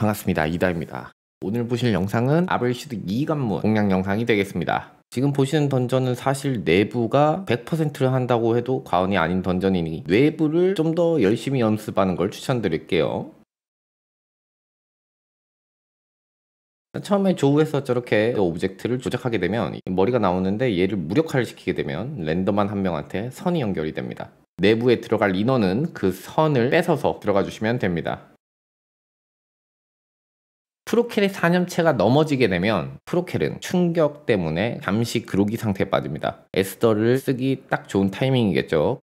반갑습니다. 이다입니다. 오늘 보실 영상은 아벨시드 2관문 공략 영상이 되겠습니다. 지금 보시는 던전은 사실 내부가 100%를 한다고 해도 과언이 아닌 던전이니 외부를 좀 더 열심히 연습하는 걸 추천드릴게요. 처음에 조우에서 저렇게 오브젝트를 조작하게 되면 머리가 나오는데 얘를 무력화를 시키게 되면 랜덤한 한 명한테 선이 연결이 됩니다. 내부에 들어갈 인원은 그 선을 뺏어서 들어가 주시면 됩니다. 프로켈의 4염체가 넘어지게 되면 프로켈은 충격 때문에 잠시 그로기 상태에 빠집니다. 에스더를 쓰기 딱 좋은 타이밍이겠죠.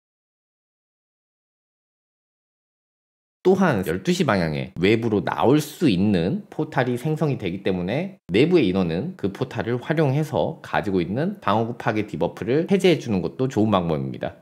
또한 12시 방향에 외부로 나올 수 있는 포탈이 생성이 되기 때문에 내부의 인원은 그 포탈을 활용해서 가지고 있는 방어구 파괴 디버프를 해제해 주는 것도 좋은 방법입니다.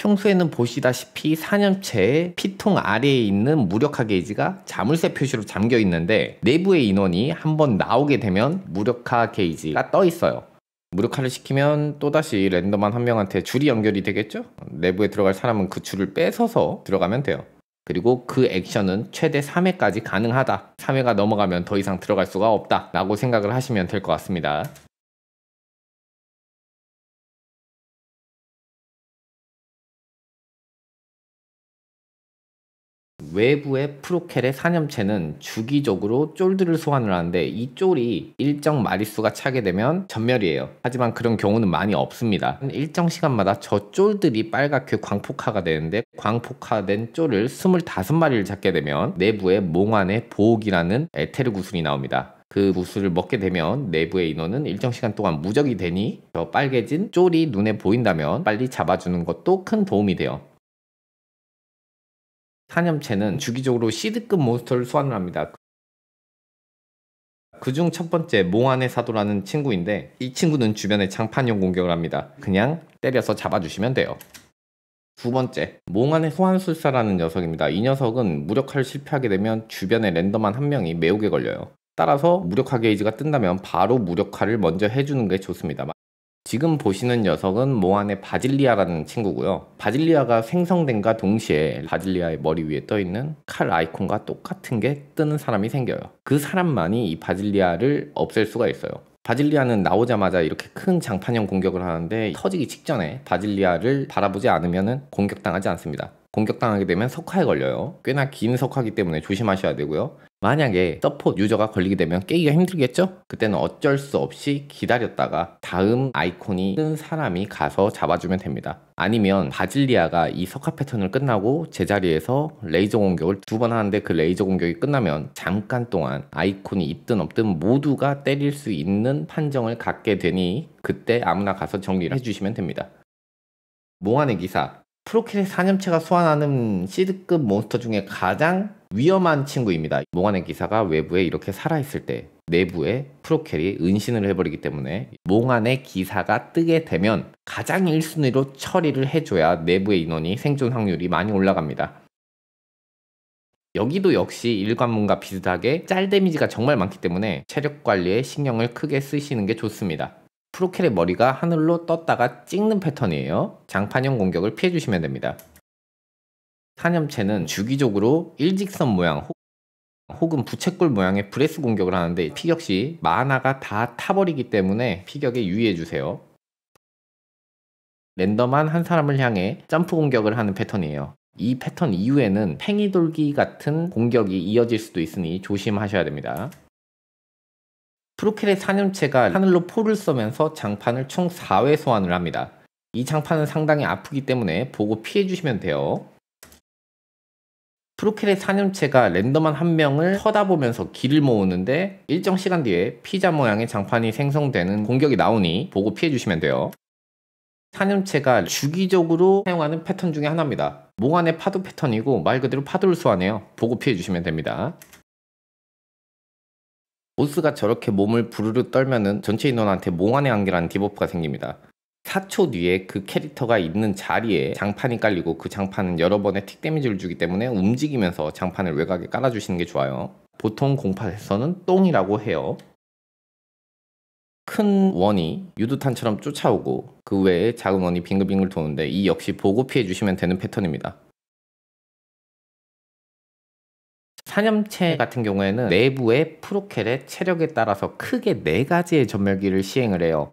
평소에는 보시다시피 사념체의 피통 아래에 있는 무력화 게이지가 자물쇠 표시로 잠겨 있는데 내부의 인원이 한번 나오게 되면 무력화 게이지가 떠 있어요. 무력화를 시키면 또다시 랜덤한 한 명한테 줄이 연결이 되겠죠? 내부에 들어갈 사람은 그 줄을 뺏어서 들어가면 돼요. 그리고 그 액션은 최대 3회까지 가능하다. 3회가 넘어가면 더 이상 들어갈 수가 없다. 라고 생각을 하시면 될 것 같습니다. 외부의 프로켈의 산염체는 주기적으로 쫄들을 소환을 하는데 이 쫄이 일정 마리수가 차게 되면 전멸이에요. 하지만 그런 경우는 많이 없습니다. 일정 시간마다 저 쫄들이 빨갛게 광폭화가 되는데 광폭화된 쫄을 25마리를 잡게 되면 내부에 몽환의 보옥이라는 에테르 구슬이 나옵니다. 그 구슬을 먹게 되면 내부의 인원은 일정 시간 동안 무적이 되니 저 빨개진 쫄이 눈에 보인다면 빨리 잡아주는 것도 큰 도움이 돼요. 탄염체는 주기적으로 시드급 몬스터를 소환을 합니다. 그 중 첫 번째 몽환의 사도라는 친구인데 이 친구는 주변에 장판용 공격을 합니다. 그냥 때려서 잡아주시면 돼요. 두 번째, 몽환의 소환술사라는 녀석입니다. 이 녀석은 무력화를 실패하게 되면 주변에 랜덤한 한 명이 매혹에 걸려요. 따라서 무력화 게이지가 뜬다면 바로 무력화를 먼저 해주는 게 좋습니다. 지금 보시는 녀석은 모안의 바질리아라는 친구고요. 바질리아가 생성된과 동시에 바질리아의 머리 위에 떠 있는 칼 아이콘과 똑같은 게 뜨는 사람이 생겨요. 그 사람만이 이 바질리아를 없앨 수가 있어요. 바질리아는 나오자마자 이렇게 큰 장판형 공격을 하는데 터지기 직전에 바질리아를 바라보지 않으면 공격당하지 않습니다. 공격당하게 되면 석화에 걸려요. 꽤나 긴 석화기 때문에 조심하셔야 되고요. 만약에 서폿 유저가 걸리게 되면 깨기가 힘들겠죠? 그때는 어쩔 수 없이 기다렸다가 다음 아이콘이 뜬 사람이 가서 잡아주면 됩니다. 아니면 바질리아가 이 석화 패턴을 끝나고 제자리에서 레이저 공격을 두 번 하는데 그 레이저 공격이 끝나면 잠깐 동안 아이콘이 있든 없든 모두가 때릴 수 있는 판정을 갖게 되니 그때 아무나 가서 정리를 해주시면 됩니다. 몽환의 기사 프로킬의 사념체가 소환하는 시드급 몬스터 중에 가장 위험한 친구입니다. 몽환의 기사가 외부에 이렇게 살아있을 때 내부에 프로켈이 은신을 해버리기 때문에 몽환의 기사가 뜨게 되면 가장 1순위로 처리를 해줘야 내부의 인원이 생존 확률이 많이 올라갑니다. 여기도 역시 일관문과 비슷하게 짤 데미지가 정말 많기 때문에 체력 관리에 신경을 크게 쓰시는 게 좋습니다. 프로켈의 머리가 하늘로 떴다가 찍는 패턴이에요. 장판형 공격을 피해주시면 됩니다. 사념체는 주기적으로 일직선 모양 혹은 부채꼴 모양의 브레스 공격을 하는데 피격 시 마나가 다 타버리기 때문에 피격에 유의해주세요. 랜덤한 한 사람을 향해 점프 공격을 하는 패턴이에요. 이 패턴 이후에는 팽이 돌기 같은 공격이 이어질 수도 있으니 조심하셔야 됩니다. 프로켈의 사념체가 하늘로 포를 쏘면서 장판을 총 4회 소환을 합니다. 이 장판은 상당히 아프기 때문에 보고 피해주시면 돼요. 프로켈의 사념체가 랜덤한 한 명을 쳐다보면서 길을 모으는데 일정 시간 뒤에 피자 모양의 장판이 생성되는 공격이 나오니 보고 피해주시면 돼요. 사념체가 주기적으로 사용하는 패턴 중에 하나입니다. 몽환의 파도 패턴이고 말 그대로 파도를 소환해요. 보고 피해주시면 됩니다. 보스가 저렇게 몸을 부르르 떨면은 전체 인원한테 몽환의 안개라는 디버프가 생깁니다. 4초 뒤에 그 캐릭터가 있는 자리에 장판이 깔리고 그 장판은 여러 번의 틱 데미지를 주기 때문에 움직이면서 장판을 외곽에 깔아주시는 게 좋아요. 보통 공팟에서는 똥이라고 해요. 큰 원이 유두탄처럼 쫓아오고 그 외에 작은 원이 빙글빙글 도는데 이 역시 보고 피해 주시면 되는 패턴입니다. 사념체 네. 같은 경우에는 내부의 프로켈의 체력에 따라서 크게 네 가지의 점멸기를 시행을 해요.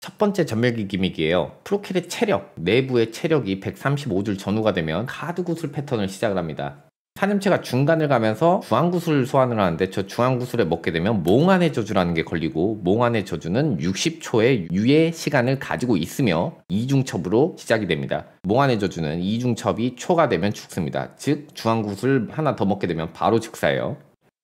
첫 번째 점멸기 기믹이에요. 프로켈의 체력, 내부의 체력이 135줄 전후가 되면 카드 구슬 패턴을 시작을 합니다. 산임체가 중간을 가면서 중앙구슬 소환을 하는데 저 중앙구슬에 먹게 되면 몽환의 저주라는 게 걸리고 몽환의 저주는 60초의 유예 시간을 가지고 있으며 이중첩으로 시작이 됩니다. 몽환의 저주는 이중첩이 초가 되면 죽습니다. 즉 중앙구슬 하나 더 먹게 되면 바로 즉사예요.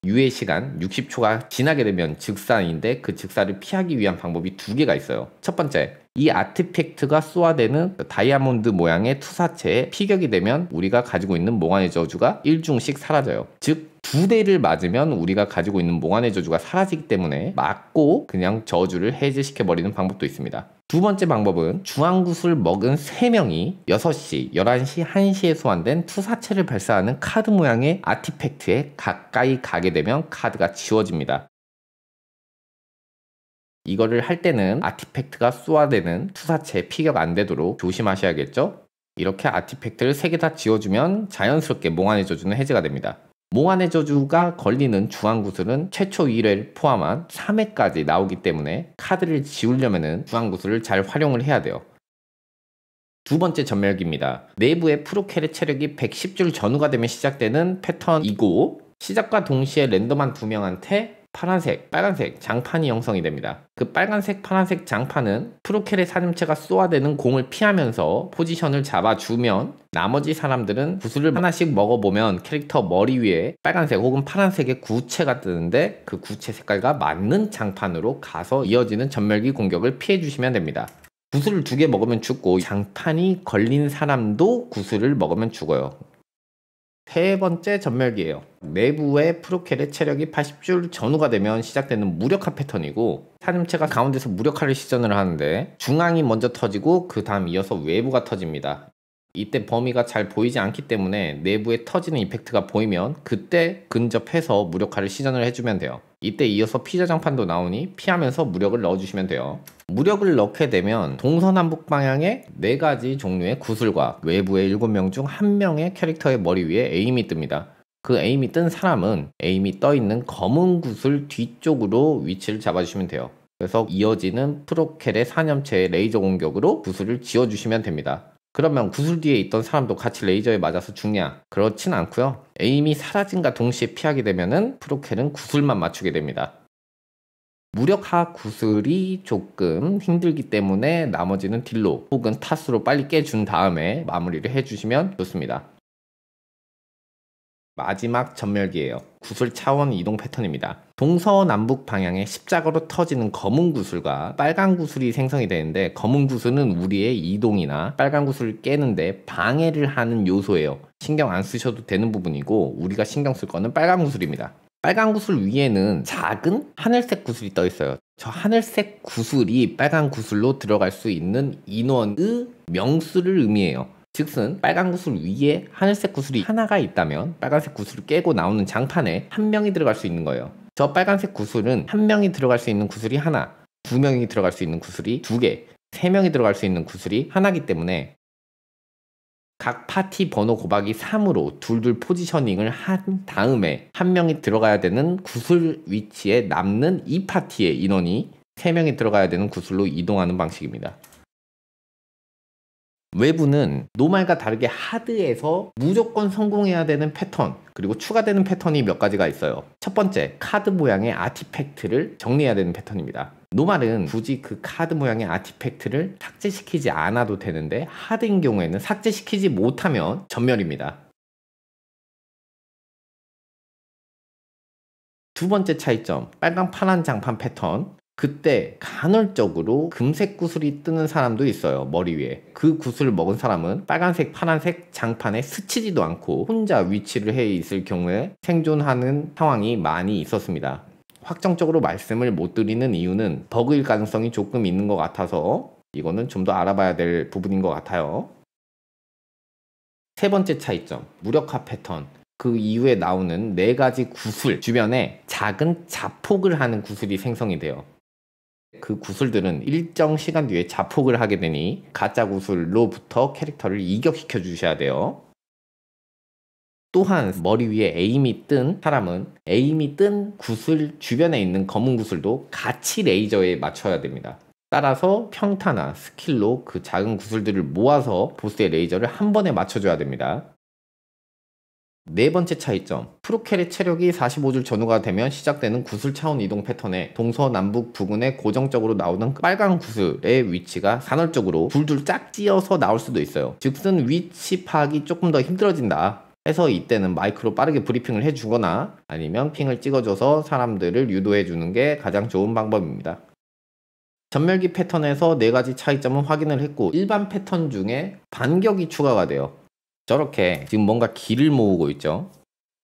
유해 시간 60초가 지나게 되면 즉사인데 그 즉사를 피하기 위한 방법이 두 개가 있어요. 첫 번째, 이 아트팩트가 쏘아대는 다이아몬드 모양의 투사체에 피격이 되면 우리가 가지고 있는 몽환의 저주가 1중씩 사라져요. 즉, 두 대를 맞으면 우리가 가지고 있는 몽환의 저주가 사라지기 때문에 맞고 그냥 저주를 해제시켜버리는 방법도 있습니다. 두 번째 방법은 중앙구슬 먹은 3명이 6시, 11시, 1시에 소환된 투사체를 발사하는 카드 모양의 아티팩트에 가까이 가게 되면 카드가 지워집니다. 이거를 할 때는 아티팩트가 쏘아대는 투사체에 피격 안 되도록 조심하셔야겠죠? 이렇게 아티팩트를 3개 다 지워주면 자연스럽게 몽환해줘주는 해제가 됩니다. 몽환의 저주가 걸리는 주황구슬은 최초 1회를 포함한 3회까지 나오기 때문에 카드를 지우려면 주황구슬을 잘 활용을 해야 돼요. 두 번째 전멸기입니다. 내부의 프로켈의 체력이 110줄 전후가 되면 시작되는 패턴이고 시작과 동시에 랜덤한 두 명한테 파란색, 빨간색 장판이 형성이 됩니다. 그 빨간색, 파란색 장판은 프로켈의 사슴체가 쏘아대는 공을 피하면서 포지션을 잡아주면 나머지 사람들은 구슬을 하나씩 먹어보면 캐릭터 머리 위에 빨간색 혹은 파란색의 구체가 뜨는데 그 구체 색깔과 맞는 장판으로 가서 이어지는 전멸기 공격을 피해주시면 됩니다. 구슬을 두 개 먹으면 죽고 장판이 걸린 사람도 구슬을 먹으면 죽어요. 세 번째 전멸기예요. 내부의 프로켈의 체력이 80줄 전후가 되면 시작되는 무력화 패턴이고 산림체가 가운데서 무력화를 시전을 하는데 중앙이 먼저 터지고 그 다음 이어서 외부가 터집니다. 이때 범위가 잘 보이지 않기 때문에 내부에 터지는 이펙트가 보이면 그때 근접해서 무력화를 시전을 해주면 돼요. 이때 이어서 피자장판도 나오니 피하면서 무력을 넣어주시면 돼요. 무력을 넣게 되면 동서남북 방향의 4가지 종류의 구슬과 외부의 7명 중 1명의 캐릭터의 머리 위에 에임이 뜹니다. 그 에임이 뜬 사람은 에임이 떠있는 검은 구슬 뒤쪽으로 위치를 잡아주시면 돼요. 그래서 이어지는 프로켈의 사념체의 레이저 공격으로 구슬을 지워주시면 됩니다. 그러면 구슬 뒤에 있던 사람도 같이 레이저에 맞아서 죽냐? 그렇진 않고요. 에임이 사라진과 동시에 피하게 되면은 프로켈은 구슬만 맞추게 됩니다. 무력화 구슬이 조금 힘들기 때문에 나머지는 딜로 혹은 타스로 빨리 깨준 다음에 마무리를 해주시면 좋습니다. 마지막 전멸기예요. 구슬 차원 이동 패턴입니다. 동서남북 방향의 십자가로 터지는 검은 구슬과 빨간 구슬이 생성이 되는데 검은 구슬은 우리의 이동이나 빨간 구슬을 깨는데 방해를 하는 요소예요. 신경 안 쓰셔도 되는 부분이고 우리가 신경 쓸 거는 빨간 구슬입니다. 빨간 구슬 위에는 작은 하늘색 구슬이 떠 있어요. 저 하늘색 구슬이 빨간 구슬로 들어갈 수 있는 인원의 명수를 의미해요. 즉슨 빨간 구슬 위에 하늘색 구슬이 하나가 있다면 빨간색 구슬을 깨고 나오는 장판에 한 명이 들어갈 수 있는 거예요. 저 빨간색 구슬은 한 명이 들어갈 수 있는 구슬이 하나, 두 명이 들어갈 수 있는 구슬이 두 개, 세 명이 들어갈 수 있는 구슬이 하나기 때문에 각 파티 번호 곱하기 3으로 둘둘 포지셔닝을 한 다음에 한 명이 들어가야 되는 구슬 위치에 남는 이 파티의 인원이 세 명이 들어가야 되는 구슬로 이동하는 방식입니다. 외부는 노말과 다르게 하드에서 무조건 성공해야 되는 패턴 그리고 추가되는 패턴이 몇 가지가 있어요 첫 번째 카드 모양의 아티팩트를 정리해야 되는 패턴입니다 노말은 굳이 그 카드 모양의 아티팩트를 삭제시키지 않아도 되는데 하드인 경우에는 삭제시키지 못하면 전멸입니다 두 번째 차이점 빨강 파란 장판 패턴 그때 간헐적으로 금색 구슬이 뜨는 사람도 있어요 머리 위에 그 구슬을 먹은 사람은 빨간색 파란색 장판에 스치지도 않고 혼자 위치를 해 있을 경우에 생존하는 상황이 많이 있었습니다 확정적으로 말씀을 못 드리는 이유는 버그일 가능성이 조금 있는 것 같아서 이거는 좀 더 알아봐야 될 부분인 것 같아요 세 번째 차이점 무력화 패턴 그 이후에 나오는 네 가지 구슬 주변에 작은 자폭을 하는 구슬이 생성이 돼요. 그 구슬들은 일정 시간 뒤에 자폭을 하게 되니 가짜 구슬로부터 캐릭터를 이격시켜 주셔야 돼요. 또한 머리 위에 에임이 뜬 사람은 에임이 뜬 구슬 주변에 있는 검은 구슬도 같이 레이저에 맞춰야 됩니다. 따라서 평타나 스킬로 그 작은 구슬들을 모아서 보스의 레이저를 한 번에 맞춰줘야 됩니다. 네 번째 차이점. 프로켈의 체력이 45줄 전후가 되면 시작되는 구슬 차원 이동 패턴에 동서남북 부근에 고정적으로 나오는 빨간 구슬의 위치가 산월적으로 둘둘 짝 찌어서 나올 수도 있어요. 즉슨 위치 파악이 조금 더 힘들어진다. 해서 이때는 마이크로 빠르게 브리핑을 해주거나 아니면 핑을 찍어줘서 사람들을 유도해주는 게 가장 좋은 방법입니다. 전멸기 패턴에서 네 가지 차이점은 확인을 했고 일반 패턴 중에 반격이 추가가 돼요. 저렇게 지금 뭔가 길을 모으고 있죠.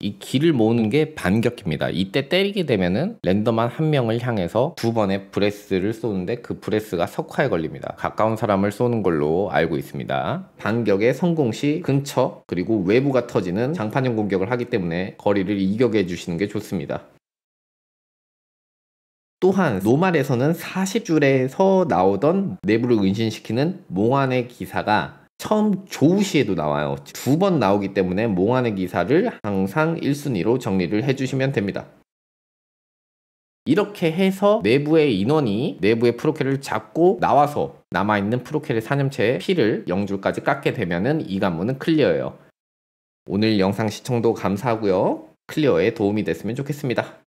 이 길을 모으는 게 반격입니다. 이때 때리게 되면은 랜덤한 한 명을 향해서 두 번의 브레스를 쏘는데 그 브레스가 석화에 걸립니다. 가까운 사람을 쏘는 걸로 알고 있습니다. 반격의 성공 시 근처 그리고 외부가 터지는 장판형 공격을 하기 때문에 거리를 이격해 주시는 게 좋습니다. 또한 노말에서는 40줄에서 나오던 내부를 은신시키는 몽환의 기사가 처음 조우시에도 나와요. 두 번 나오기 때문에 몽환의 기사를 항상 1순위로 정리를 해주시면 됩니다. 이렇게 해서 내부의 인원이 내부의 프로켈을 잡고 나와서 남아있는 프로켈의 사념체의 피를 0줄까지 깎게 되면 이 관문은 클리어예요. 오늘 영상 시청도 감사하고요. 클리어에 도움이 됐으면 좋겠습니다.